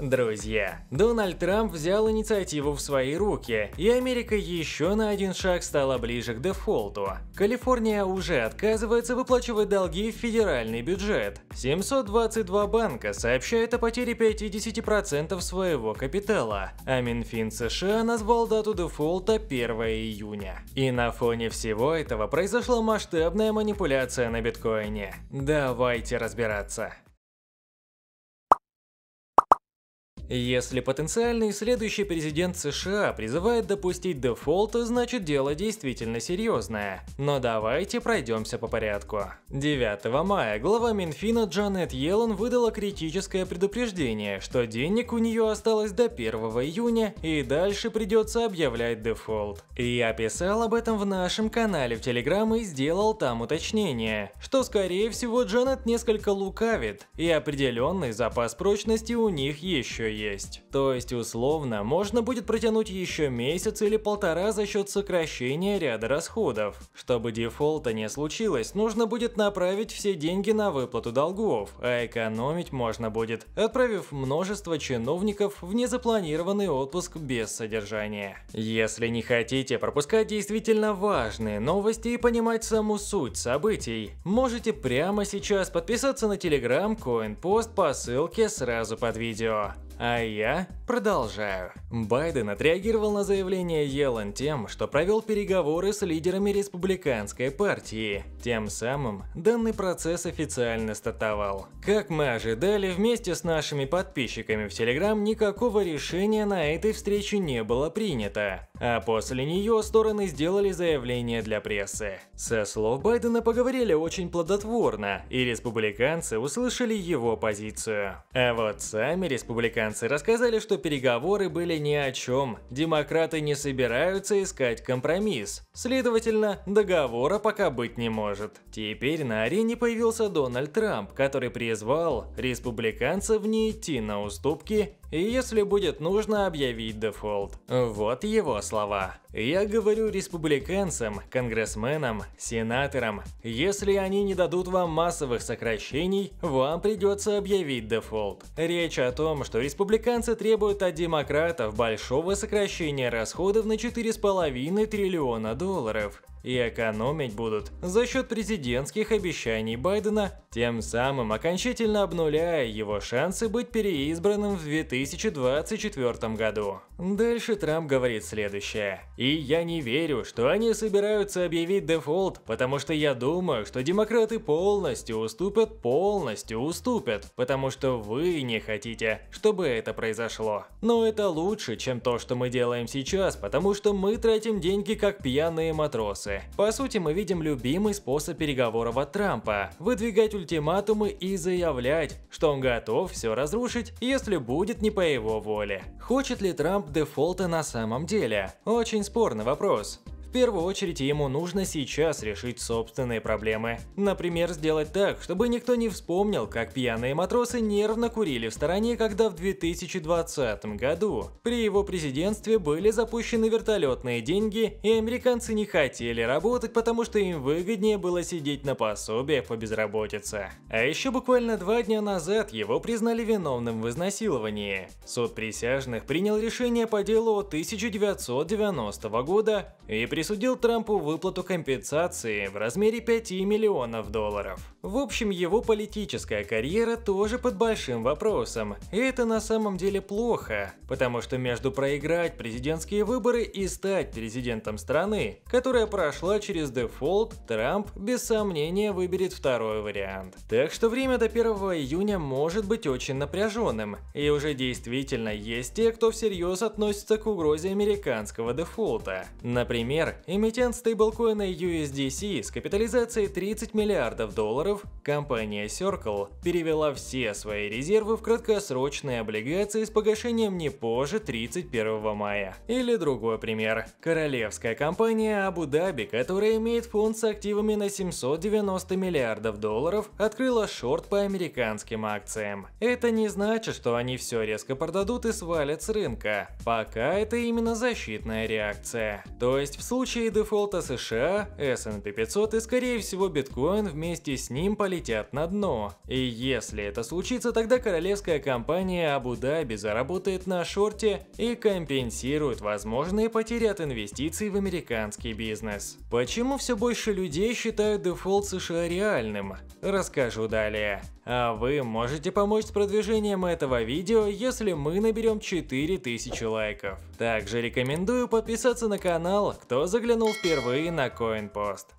Друзья, Дональд Трамп взял инициативу в свои руки, и Америка еще на один шаг стала ближе к дефолту. Калифорния уже отказывается выплачивать долги в федеральный бюджет. 722 банка сообщают о потере 50% своего капитала, а Минфин США назвал дату дефолта 1 июня. И на фоне всего этого произошла масштабная манипуляция на биткоине. Давайте разбираться. Если потенциальный следующий президент США призывает допустить дефолт, значит дело действительно серьезное. Но давайте пройдемся по порядку. 9 мая глава Минфина Джанет Йеллен выдала критическое предупреждение, что денег у нее осталось до 1 июня и дальше придется объявлять дефолт. Я писал об этом в нашем канале в Телеграм и сделал там уточнение, что скорее всего Джанет несколько лукавит и определенный запас прочности у них еще есть. То есть, условно, можно будет протянуть еще месяц или полтора за счет сокращения ряда расходов. Чтобы дефолта не случилось, нужно будет направить все деньги на выплату долгов, а экономить можно будет, отправив множество чиновников в незапланированный отпуск без содержания. Если не хотите пропускать действительно важные новости и понимать саму суть событий, можете прямо сейчас подписаться на телеграм CoinPost по ссылке сразу под видео. А я продолжаю. Байден отреагировал на заявление Йеллен тем, что провел переговоры с лидерами республиканской партии. Тем самым данный процесс официально стартовал. Как мы ожидали, вместе с нашими подписчиками в Телеграм никакого решения на этой встрече не было принято. А после нее стороны сделали заявление для прессы. Со слов Байдена поговорили очень плодотворно, и республиканцы услышали его позицию. А вот сами республиканцы американцы рассказали, что переговоры были ни о чем. Демократы не собираются искать компромисс. Следовательно, договора пока быть не может. Теперь на арене появился Дональд Трамп, который призвал республиканцев не идти на уступки если будет нужно объявить дефолт. Вот его слова. Я говорю республиканцам, конгрессменам, сенаторам, если они не дадут вам массовых сокращений, вам придется объявить дефолт. Речь о том, что республиканцы требуют от демократов большого сокращения расходов на 4,5 триллиона долларов и экономить будут за счет президентских обещаний Байдена, тем самым окончательно обнуляя его шансы быть переизбранным в 2024 году. Дальше Трамп говорит следующее. «И я не верю, что они собираются объявить дефолт, потому что я думаю, что демократы полностью уступят, полностью уступят, потому что вы не хотите, чтобы это произошло. Но это лучше, чем то, что мы делаем сейчас, потому что мы тратим деньги как пьяные матросы. По сути, мы видим любимый способ переговоров от Трампа – выдвигать ультиматумы и заявлять, что он готов все разрушить, если будет не по его воле. Хочет ли Трамп дефолта на самом деле? Очень спорный вопрос. В первую очередь ему нужно сейчас решить собственные проблемы. Например, сделать так, чтобы никто не вспомнил, как пьяные матросы нервно курили в стороне, когда в 2020 году при его президентстве были запущены вертолетные деньги, и американцы не хотели работать, потому что им выгоднее было сидеть на пособиях по безработице. А еще буквально два дня назад его признали виновным в изнасиловании. Суд присяжных принял решение по делу 1990 года и присудил Трампу выплату компенсации в размере 5 миллионов долларов. В общем, его политическая карьера тоже под большим вопросом. И это на самом деле плохо, потому что между проиграть президентские выборы и стать президентом страны, которая прошла через дефолт, Трамп без сомнения выберет второй вариант. Так что время до 1 июня может быть очень напряженным, и уже действительно есть те, кто всерьез относится к угрозе американского дефолта. Например, Например, эмитент стейблкоина USDC с капитализацией 30 миллиардов долларов, компания Circle, перевела все свои резервы в краткосрочные облигации с погашением не позже 31 мая. Или другой пример. Королевская компания Абу-Даби, которая имеет фонд с активами на 790 миллиардов долларов, открыла шорт по американским акциям. Это не значит, что они все резко продадут и свалят с рынка. Пока это именно защитная реакция. То есть в случае случае дефолта США, S&P 500 и скорее всего биткоин вместе с ним полетят на дно. И если это случится, тогда королевская компания Абу-Даби заработает на шорте и компенсирует возможные потери от инвестиций в американский бизнес. Почему все больше людей считают дефолт США реальным? Расскажу далее. А вы можете помочь с продвижением этого видео, если мы наберем 4000 лайков. Также рекомендую подписаться на канал, кто заглянул впервые на CoinPost.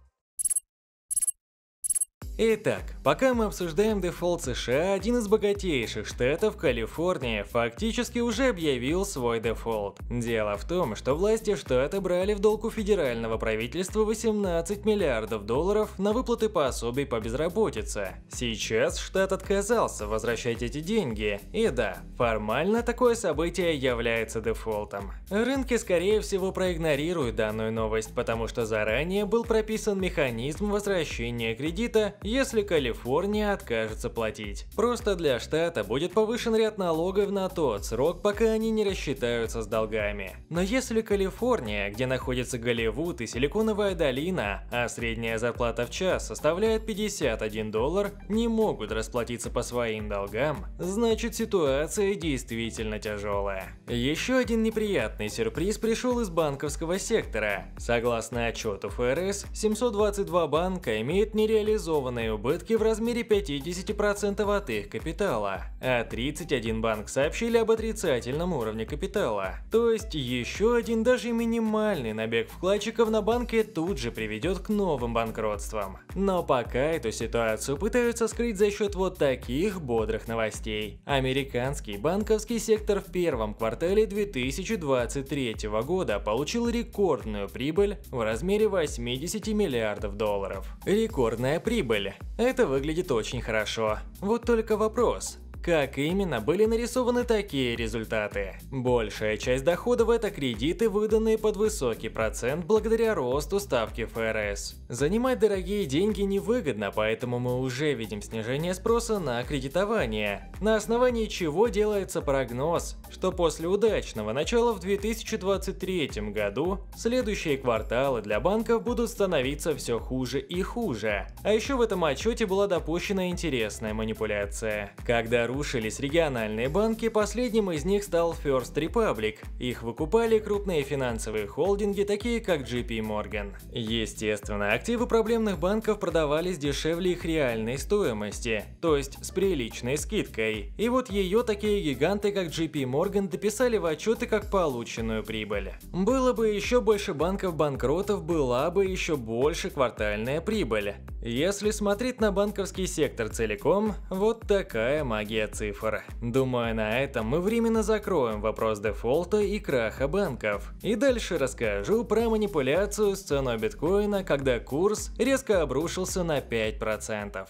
Итак, пока мы обсуждаем дефолт США, один из богатейших штатов Калифорния фактически уже объявил свой дефолт. Дело в том, что власти штата брали в долг у федерального правительства 18 миллиардов долларов на выплаты пособий по безработице. Сейчас штат отказался возвращать эти деньги, и да, формально такое событие является дефолтом. Рынки, скорее всего, проигнорируют данную новость, потому что заранее был прописан механизм возвращения кредита если Калифорния откажется платить. Просто для штата будет повышен ряд налогов на тот срок, пока они не рассчитаются с долгами. Но если Калифорния, где находится Голливуд и Силиконовая долина, а средняя зарплата в час составляет 51 доллар, не могут расплатиться по своим долгам, значит ситуация действительно тяжелая. Еще один неприятный сюрприз пришел из банковского сектора. Согласно отчету ФРС, 722 банка имеют нереализованные возмещены убытки в размере 50% от их капитала, а 31 банк сообщили об отрицательном уровне капитала. То есть еще один даже минимальный набег вкладчиков на банке тут же приведет к новым банкротствам. Но пока эту ситуацию пытаются скрыть за счет вот таких бодрых новостей. Американский банковский сектор в первом квартале 2023 года получил рекордную прибыль в размере 80 миллиардов долларов. Рекордная прибыль это выглядит очень хорошо. Вот только вопрос, как именно были нарисованы такие результаты? Большая часть доходов – это кредиты, выданные под высокий процент благодаря росту ставки ФРС. Занимать дорогие деньги невыгодно, поэтому мы уже видим снижение спроса на кредитование, на основании чего делается прогноз, что после удачного начала в 2023 году следующие кварталы для банков будут становиться все хуже и хуже. А еще в этом отчете была допущена интересная манипуляция. Когда рушились региональные банки, последним из них стал First Republic. Их выкупали крупные финансовые холдинги, такие как JP Morgan. Естественно, Активы проблемных банков продавались дешевле их реальной стоимости, то есть с приличной скидкой. И вот ее такие гиганты, как JP Morgan, дописали в отчеты как полученную прибыль. Было бы еще больше банков-банкротов, была бы еще больше квартальная прибыль. Если смотреть на банковский сектор целиком, вот такая магия цифр. Думаю, на этом мы временно закроем вопрос дефолта и краха банков. И дальше расскажу про манипуляцию с ценой биткоина, когда курс резко обрушился на 5%.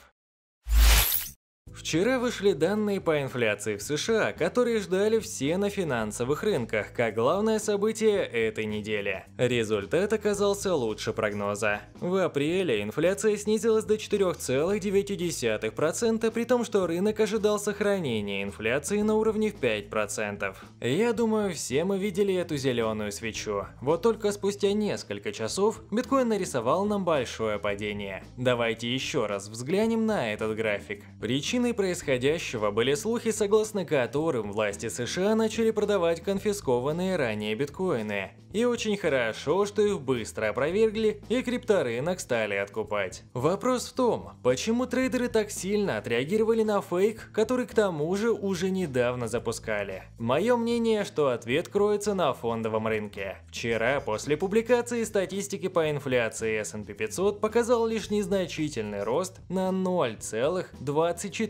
Вчера вышли данные по инфляции в США, которые ждали все на финансовых рынках, как главное событие этой недели. Результат оказался лучше прогноза. В апреле инфляция снизилась до 4,9%, при том, что рынок ожидал сохранения инфляции на уровне в 5%. Я думаю, все мы видели эту зеленую свечу. Вот только спустя несколько часов биткоин нарисовал нам большое падение. Давайте еще раз взглянем на этот график. Причина Причиной происходящего были слухи, согласно которым власти США начали продавать конфискованные ранее биткоины. И очень хорошо, что их быстро опровергли и крипторынок стали откупать. Вопрос в том, почему трейдеры так сильно отреагировали на фейк, который к тому же уже недавно запускали. Мое мнение, что ответ кроется на фондовом рынке. Вчера, после публикации статистики по инфляции S&P 500 показал лишь незначительный рост на 0,24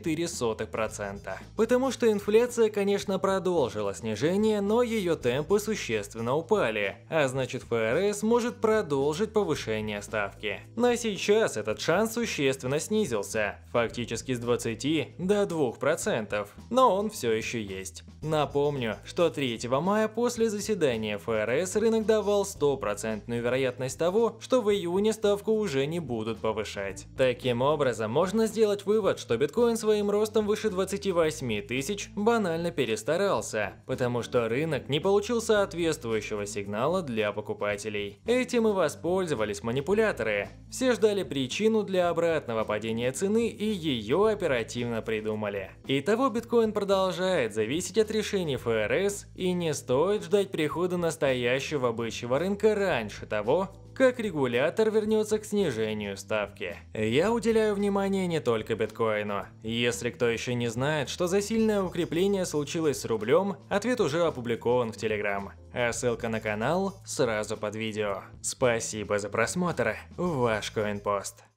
0,4%. Потому что инфляция, конечно, продолжила снижение, но ее темпы существенно упали, а значит ФРС может продолжить повышение ставки. На сейчас этот шанс существенно снизился, фактически с 20 до 2%, но он все еще есть. Напомню, что 3 мая после заседания ФРС рынок давал 100% вероятность того, что в июне ставку уже не будут повышать. Таким образом, можно сделать вывод, что биткоин с своим ростом выше 28 тысяч банально перестарался, потому что рынок не получил соответствующего сигнала для покупателей. Этим и воспользовались манипуляторы. Все ждали причину для обратного падения цены и ее оперативно придумали. Итого биткоин продолжает зависеть от решений ФРС и не стоит ждать прихода настоящего бычьего рынка раньше того, как регулятор вернется к снижению ставки. Я уделяю внимание не только биткоину. Если кто еще не знает, что за сильное укрепление случилось с рублем, ответ уже опубликован в Телеграм. А ссылка на канал сразу под видео. Спасибо за просмотр, ваш CoinPost.